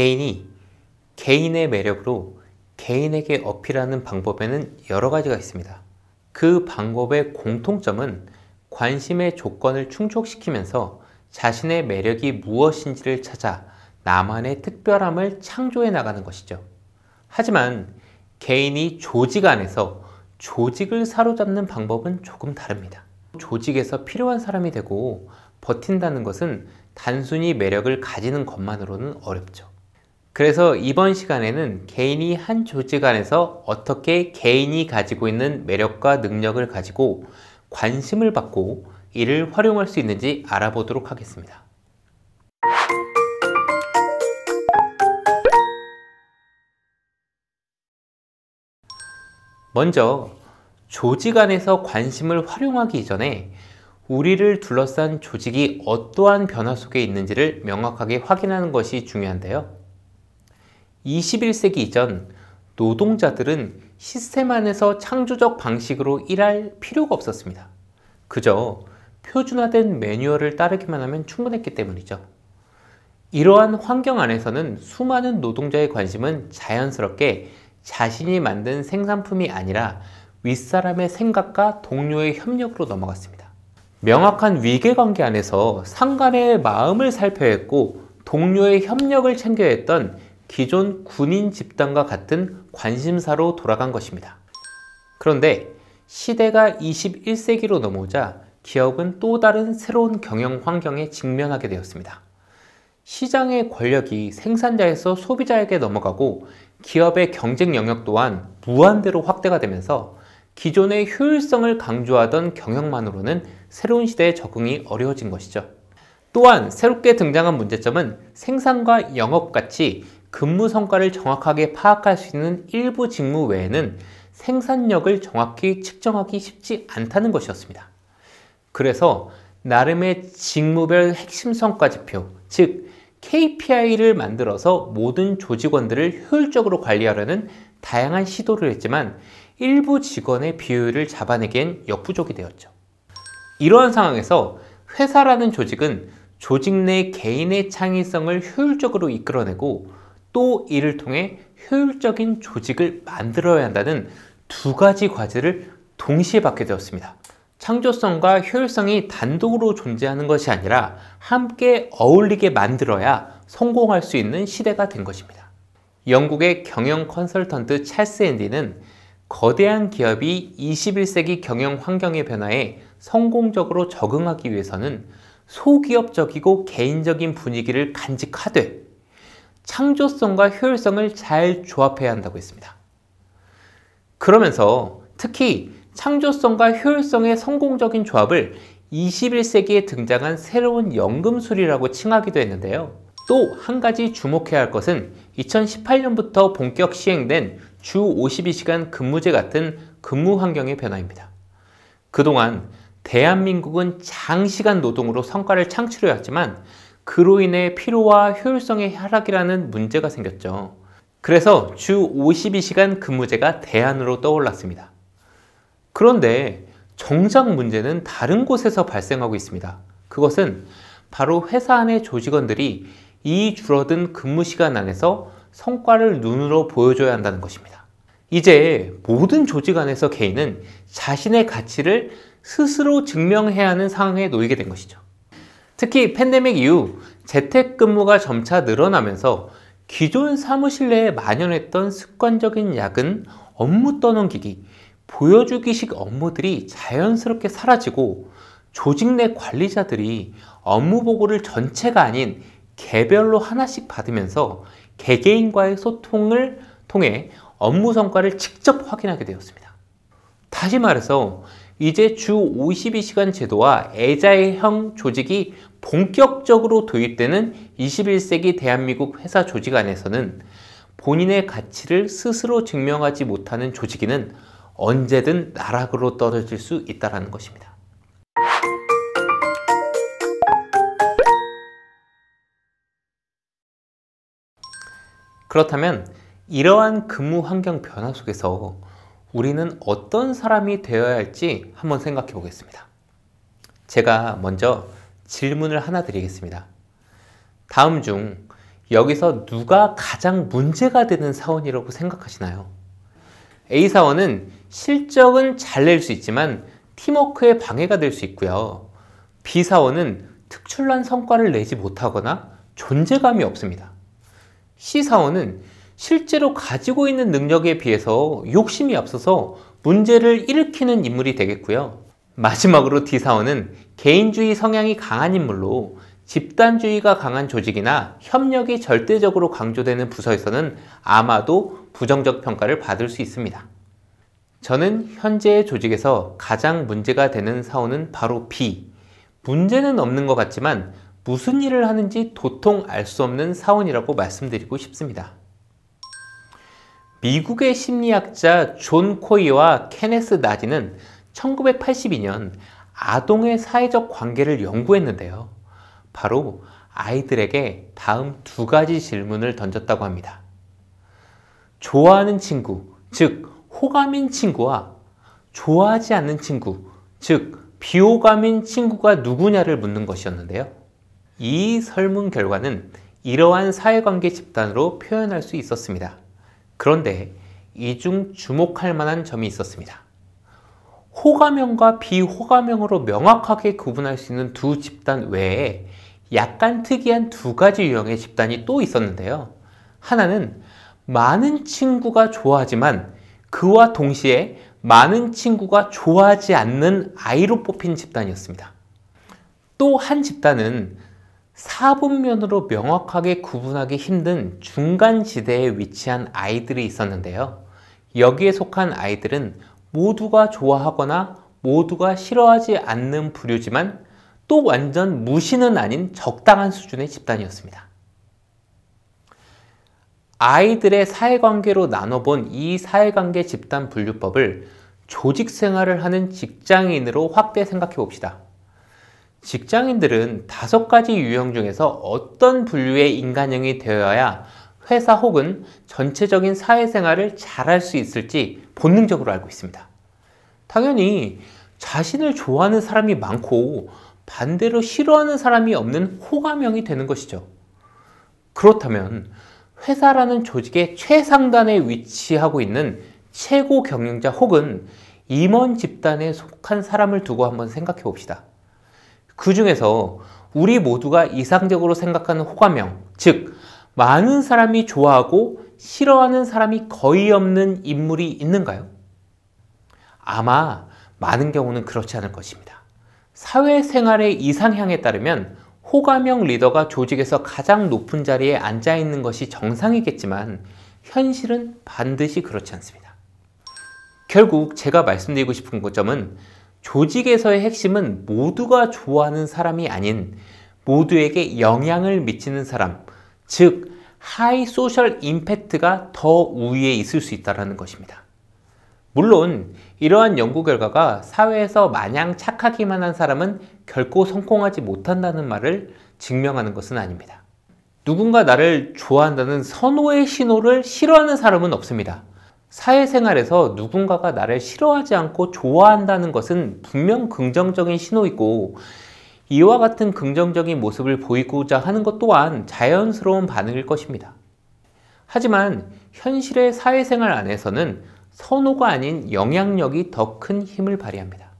개인이 개인의 매력으로 개인에게 어필하는 방법에는 여러 가지가 있습니다. 그 방법의 공통점은 관심의 조건을 충족시키면서 자신의 매력이 무엇인지를 찾아 나만의 특별함을 창조해 나가는 것이죠. 하지만 개인이 조직 안에서 조직을 사로잡는 방법은 조금 다릅니다. 조직에서 필요한 사람이 되고 버틴다는 것은 단순히 매력을 가지는 것만으로는 어렵죠. 그래서 이번 시간에는 개인이 한 조직 안에서 어떻게 개인이 가지고 있는 매력과 능력을 가지고 관심을 받고 이를 활용할 수 있는지 알아보도록 하겠습니다. 먼저 조직 안에서 관심을 활용하기 이전에 우리를 둘러싼 조직이 어떠한 변화 속에 있는지를 명확하게 확인하는 것이 중요한데요. 21세기 이전 노동자들은 시스템 안에서 창조적 방식으로 일할 필요가 없었습니다. 그저 표준화된 매뉴얼을 따르기만 하면 충분했기 때문이죠. 이러한 환경 안에서는 수많은 노동자의 관심은 자연스럽게 자신이 만든 생산품이 아니라 윗사람의 생각과 동료의 협력으로 넘어갔습니다. 명확한 위계관계 안에서 상관의 마음을 살펴 했고 동료의 협력을 챙겨야 했던 기존 군인 집단과 같은 관심사로 돌아간 것입니다. 그런데 시대가 21세기로 넘어오자 기업은 또 다른 새로운 경영 환경에 직면하게 되었습니다. 시장의 권력이 생산자에서 소비자에게 넘어가고 기업의 경쟁 영역 또한 무한대로 확대가 되면서 기존의 효율성을 강조하던 경영만으로는 새로운 시대에 적응이 어려워진 것이죠. 또한 새롭게 등장한 문제점은 생산과 영업 같이 근무 성과를 정확하게 파악할 수 있는 일부 직무 외에는 생산력을 정확히 측정하기 쉽지 않다는 것이었습니다. 그래서 나름의 직무별 핵심 성과 지표, 즉 KPI를 만들어서 모든 조직원들을 효율적으로 관리하려는 다양한 시도를 했지만 일부 직원의 비율을 잡아내기엔 역부족이 되었죠. 이러한 상황에서 회사라는 조직은 조직 내 개인의 창의성을 효율적으로 이끌어내고 또 이를 통해 효율적인 조직을 만들어야 한다는 두 가지 과제를 동시에 받게 되었습니다. 창조성과 효율성이 단독으로 존재하는 것이 아니라 함께 어울리게 만들어야 성공할 수 있는 시대가 된 것입니다. 영국의 경영 컨설턴트 찰스 앤디는 거대한 기업이 21세기 경영 환경의 변화에 성공적으로 적응하기 위해서는 소기업적이고 개인적인 분위기를 간직하되 창조성과 효율성을 잘 조합해야 한다고 했습니다. 그러면서 특히 창조성과 효율성의 성공적인 조합을 21세기에 등장한 새로운 연금술이라고 칭하기도 했는데요. 또 한 가지 주목해야 할 것은 2018년부터 본격 시행된 주 52시간 근무제 같은 근무 환경의 변화입니다. 그동안 대한민국은 장시간 노동으로 성과를 창출해왔지만 그로 인해 피로와 효율성의 하락이라는 문제가 생겼죠. 그래서 주 52시간 근무제가 대안으로 떠올랐습니다. 그런데 정작 문제는 다른 곳에서 발생하고 있습니다. 그것은 바로 회사 안의 조직원들이 이 줄어든 근무 시간 안에서 성과를 눈으로 보여줘야 한다는 것입니다. 이제 모든 조직 안에서 개인은 자신의 가치를 스스로 증명해야 하는 상황에 놓이게 된 것이죠. 특히 팬데믹 이후 재택근무가 점차 늘어나면서 기존 사무실 내에 만연했던 습관적인 야근, 업무 떠넘기기, 보여주기식 업무들이 자연스럽게 사라지고 조직 내 관리자들이 업무 보고를 전체가 아닌 개별로 하나씩 받으면서 개개인과의 소통을 통해 업무 성과를 직접 확인하게 되었습니다. 다시 말해서 이제 주 52시간 제도와 애자일형 조직이 본격적으로 도입되는 21세기 대한민국 회사 조직 안에서는 본인의 가치를 스스로 증명하지 못하는 조직인은 언제든 나락으로 떨어질 수 있다는 것입니다. 그렇다면 이러한 근무 환경 변화 속에서 우리는 어떤 사람이 되어야 할지 한번 생각해 보겠습니다. 제가 먼저 질문을 하나 드리겠습니다. 다음 중 여기서 누가 가장 문제가 되는 사원이라고 생각하시나요? A 사원은 실적은 잘 낼 수 있지만 팀워크에 방해가 될 수 있고요. B 사원은 특출난 성과를 내지 못하거나 존재감이 없습니다. C 사원은 실제로 가지고 있는 능력에 비해서 욕심이 앞서서 문제를 일으키는 인물이 되겠고요. 마지막으로 디사원은 개인주의 성향이 강한 인물로 집단주의가 강한 조직이나 협력이 절대적으로 강조되는 부서에서는 아마도 부정적 평가를 받을 수 있습니다. 저는 현재의 조직에서 가장 문제가 되는 사원은 바로 B. 문제는 없는 것 같지만 무슨 일을 하는지 도통 알 수 없는 사원이라고 말씀드리고 싶습니다. 미국의 심리학자 존 코이와 케네스 나지는 1982년 아동의 사회적 관계를 연구했는데요. 바로 아이들에게 다음 두 가지 질문을 던졌다고 합니다. 좋아하는 친구, 즉 호감인 친구와 좋아하지 않는 친구, 즉 비호감인 친구가 누구냐를 묻는 것이었는데요. 이 설문 결과는 이러한 사회관계 집단으로 표현할 수 있었습니다. 그런데 이 중 주목할 만한 점이 있었습니다. 호가명과 비호가명으로 명확하게 구분할 수 있는 두 집단 외에 약간 특이한 두 가지 유형의 집단이 또 있었는데요. 하나는 많은 친구가 좋아하지만 그와 동시에 많은 친구가 좋아하지 않는 아이로 뽑힌 집단이었습니다. 또 한 집단은 사분면으로 명확하게 구분하기 힘든 중간 지대에 위치한 아이들이 있었는데요. 여기에 속한 아이들은 모두가 좋아하거나 모두가 싫어하지 않는 부류지만 또 완전 무시는 아닌 적당한 수준의 집단이었습니다. 아이들의 사회관계로 나눠본 이 사회관계 집단 분류법을 조직 생활을 하는 직장인으로 확대 생각해 봅시다. 직장인들은 다섯 가지 유형 중에서 어떤 분류의 인간형이 되어야 회사 혹은 전체적인 사회생활을 잘할 수 있을지 본능적으로 알고 있습니다. 당연히 자신을 좋아하는 사람이 많고 반대로 싫어하는 사람이 없는 호감형이 되는 것이죠. 그렇다면 회사라는 조직의 최상단에 위치하고 있는 최고 경영자 혹은 임원 집단에 속한 사람을 두고 한번 생각해 봅시다. 그 중에서 우리 모두가 이상적으로 생각하는 호감형, 즉 많은 사람이 좋아하고 싫어하는 사람이 거의 없는 인물이 있는가요? 아마 많은 경우는 그렇지 않을 것입니다. 사회생활의 이상향에 따르면 호감형 리더가 조직에서 가장 높은 자리에 앉아 있는 것이 정상이겠지만 현실은 반드시 그렇지 않습니다. 결국 제가 말씀드리고 싶은 그 점은 조직에서의 핵심은 모두가 좋아하는 사람이 아닌 모두에게 영향을 미치는 사람, 즉 하이 소셜 임팩트가 더 우위에 있을 수 있다는 것입니다. 물론 이러한 연구 결과가 사회에서 마냥 착하기만 한 사람은 결코 성공하지 못한다는 말을 증명하는 것은 아닙니다. 누군가 나를 좋아한다는 선호의 신호를 싫어하는 사람은 없습니다. 사회생활에서 누군가가 나를 싫어하지 않고 좋아한다는 것은 분명 긍정적인 신호이고 이와 같은 긍정적인 모습을 보이고자 하는 것 또한 자연스러운 반응일 것입니다. 하지만 현실의 사회생활 안에서는 선호가 아닌 영향력이 더 큰 힘을 발휘합니다.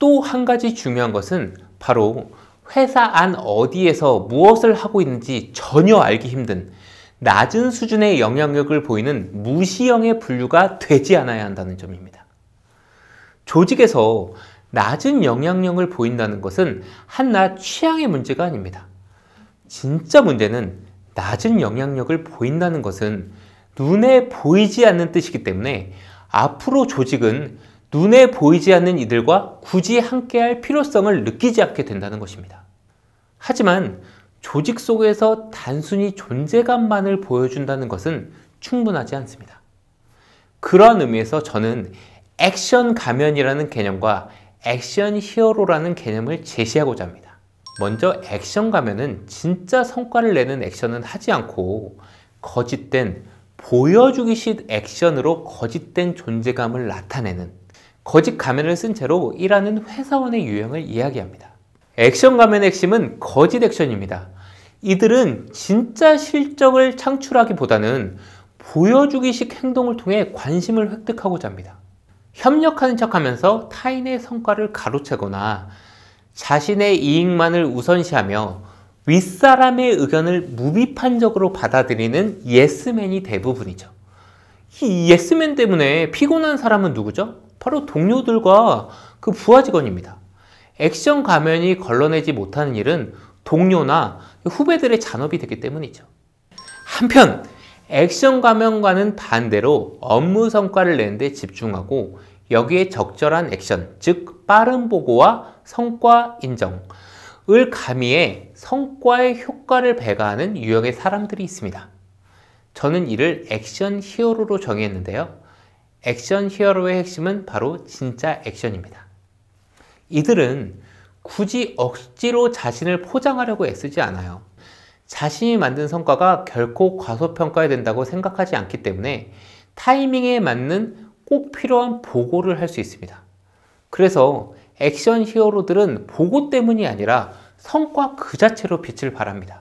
또 한 가지 중요한 것은 바로 회사 안 어디에서 무엇을 하고 있는지 전혀 알기 힘든 낮은 수준의 영향력을 보이는 무시형의 분류가 되지 않아야 한다는 점입니다. 조직에서 낮은 영향력을 보인다는 것은 한낱 취향의 문제가 아닙니다. 진짜 문제는 낮은 영향력을 보인다는 것은 눈에 보이지 않는 뜻이기 때문에 앞으로 조직은 눈에 보이지 않는 이들과 굳이 함께할 필요성을 느끼지 않게 된다는 것입니다. 하지만 조직 속에서 단순히 존재감만을 보여준다는 것은 충분하지 않습니다. 그러한 의미에서 저는 액션 가면이라는 개념과 액션 히어로라는 개념을 제시하고자 합니다. 먼저 액션 가면은 진짜 성과를 내는 액션은 하지 않고 거짓된 보여주기식 액션으로 거짓된 존재감을 나타내는 거짓 가면을 쓴 채로 일하는 회사원의 유형을 이야기합니다. 액션 가면의 핵심은 거짓 액션입니다. 이들은 진짜 실적을 창출하기보다는 보여주기식 행동을 통해 관심을 획득하고자 합니다. 협력하는 척하면서 타인의 성과를 가로채거나 자신의 이익만을 우선시하며 윗사람의 의견을 무비판적으로 받아들이는 예스맨이 대부분이죠. 이 예스맨 때문에 피곤한 사람은 누구죠? 바로 동료들과 그 부하 직원입니다. 액션 가면이 걸러내지 못하는 일은 동료나 후배들의 잔업이 되기 때문이죠. 한편 액션 가면과는 반대로 업무 성과를 내는데 집중하고 여기에 적절한 액션, 즉 빠른 보고와 성과 인정을 가미해 성과의 효과를 배가하는 유형의 사람들이 있습니다. 저는 이를 액션 히어로로 정의했는데요. 액션 히어로의 핵심은 바로 진짜 액션입니다. 이들은 굳이 억지로 자신을 포장하려고 애쓰지 않아요. 자신이 만든 성과가 결코 과소평가해야 된다고 생각하지 않기 때문에 타이밍에 맞는 꼭 필요한 보고를 할 수 있습니다. 그래서 액션 히어로들은 보고 때문이 아니라 성과 그 자체로 빛을 발합니다.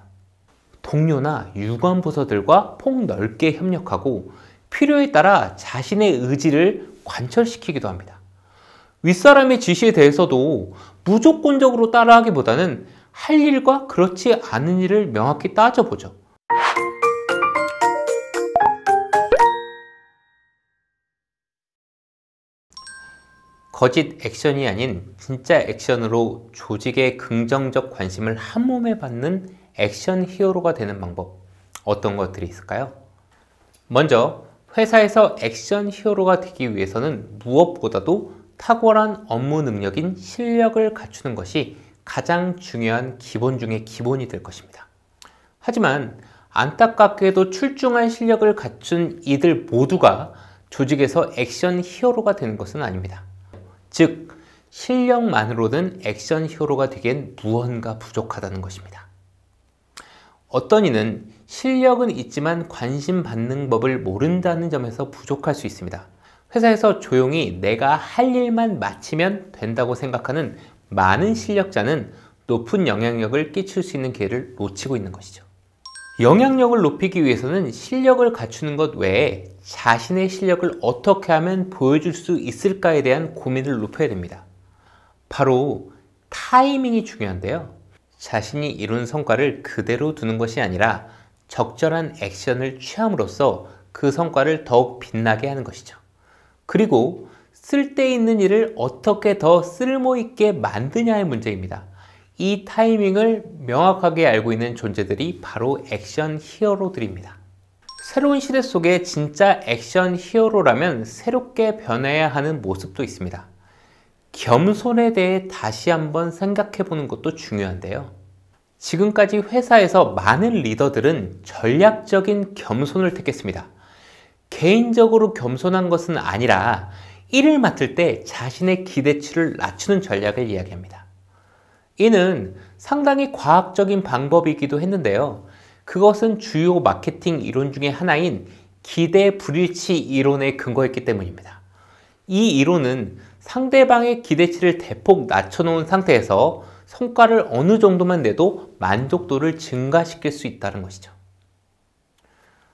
동료나 유관부서들과 폭 넓게 협력하고 필요에 따라 자신의 의지를 관철시키기도 합니다. 윗사람의 지시에 대해서도 무조건적으로 따라하기보다는 할 일과 그렇지 않은 일을 명확히 따져보죠. 거짓 액션이 아닌 진짜 액션으로 조직의 긍정적 관심을 한 몸에 받는 액션 히어로가 되는 방법 어떤 것들이 있을까요? 먼저 회사에서 액션 히어로가 되기 위해서는 무엇보다도 탁월한 업무 능력인 실력을 갖추는 것이 가장 중요한 기본 중의 기본이 될 것입니다. 하지만 안타깝게도 출중한 실력을 갖춘 이들 모두가 조직에서 액션 히어로가 되는 것은 아닙니다. 즉, 실력만으로는 액션 히어로가 되기엔 무언가 부족하다는 것입니다. 어떤 이는 실력은 있지만 관심 받는 법을 모른다는 점에서 부족할 수 있습니다. 회사에서 조용히 내가 할 일만 마치면 된다고 생각하는 많은 실력자는 높은 영향력을 끼칠 수 있는 기회를 놓치고 있는 것이죠. 영향력을 높이기 위해서는 실력을 갖추는 것 외에 자신의 실력을 어떻게 하면 보여줄 수 있을까에 대한 고민을 높여야 됩니다. 바로 타이밍이 중요한데요. 자신이 이룬 성과를 그대로 두는 것이 아니라 적절한 액션을 취함으로써 그 성과를 더욱 빛나게 하는 것이죠. 그리고 쓸데있는 일을 어떻게 더 쓸모있게 만드냐의 문제입니다. 이 타이밍을 명확하게 알고 있는 존재들이 바로 액션 히어로들입니다. 새로운 시대 속에 진짜 액션 히어로라면 새롭게 변해야 하는 모습도 있습니다. 겸손에 대해 다시 한번 생각해 보는 것도 중요한데요. 지금까지 회사에서 많은 리더들은 전략적인 겸손을 택했습니다. 개인적으로 겸손한 것은 아니라 일을 맡을 때 자신의 기대치를 낮추는 전략을 이야기합니다. 이는 상당히 과학적인 방법이기도 했는데요. 그것은 주요 마케팅 이론 중의 하나인 기대 불일치 이론에 근거했기 때문입니다. 이 이론은 상대방의 기대치를 대폭 낮춰놓은 상태에서 성과를 어느 정도만 내도 만족도를 증가시킬 수 있다는 것이죠.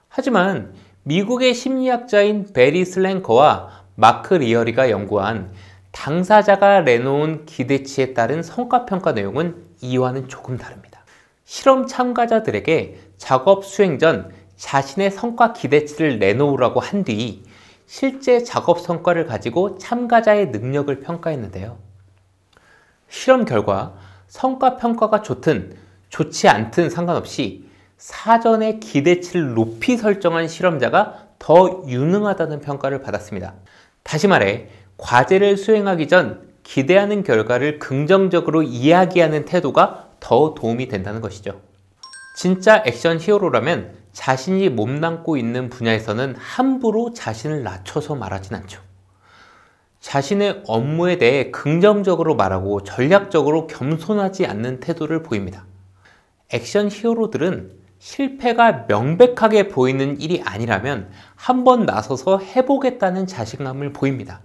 하지만 미국의 심리학자인 베리 슬랭커와 마크 리어리가 연구한 당사자가 내놓은 기대치에 따른 성과평가 내용은 이와는 조금 다릅니다. 실험 참가자들에게 작업 수행 전 자신의 성과 기대치를 내놓으라고 한 뒤 실제 작업 성과를 가지고 참가자의 능력을 평가했는데요. 실험 결과 성과 평가가 좋든 좋지 않든 상관없이 사전에 기대치를 높이 설정한 실험자가 더 유능하다는 평가를 받았습니다. 다시 말해 과제를 수행하기 전 기대하는 결과를 긍정적으로 이야기하는 태도가 더 도움이 된다는 것이죠. 진짜 액션 히어로라면 자신이 몸담고 있는 분야에서는 함부로 자신을 낮춰서 말하진 않죠. 자신의 업무에 대해 긍정적으로 말하고 전략적으로 겸손하지 않는 태도를 보입니다. 액션 히어로들은 실패가 명백하게 보이는 일이 아니라면 한 번 나서서 해보겠다는 자신감을 보입니다.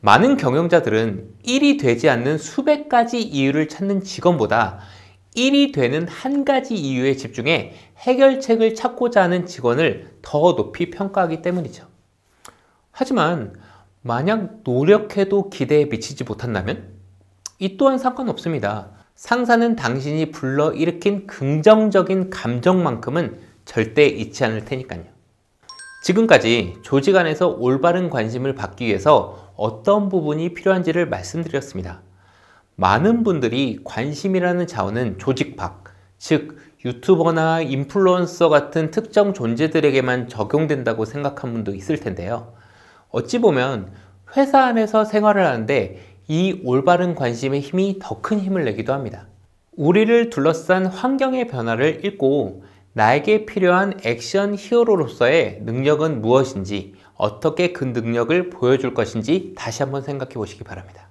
많은 경영자들은 일이 되지 않는 수백 가지 이유를 찾는 직원보다 일이 되는 한 가지 이유에 집중해 해결책을 찾고자 하는 직원을 더 높이 평가하기 때문이죠. 하지만 만약 노력해도 기대에 미치지 못한다면 이 또한 상관없습니다. 상사는 당신이 불러일으킨 긍정적인 감정만큼은 절대 잊지 않을 테니까요. 지금까지 조직 안에서 올바른 관심을 받기 위해서 어떤 부분이 필요한지를 말씀드렸습니다. 많은 분들이 관심이라는 자원은 조직 밖, 즉 유튜버나 인플루언서 같은 특정 존재들에게만 적용된다고 생각한 분도 있을 텐데요. 어찌 보면 회사 안에서 생활을 하는데 이 올바른 관심의 힘이 더 큰 힘을 내기도 합니다. 우리를 둘러싼 환경의 변화를 읽고 나에게 필요한 액션 히어로로서의 능력은 무엇인지 어떻게 그 능력을 보여줄 것인지 다시 한번 생각해 보시기 바랍니다.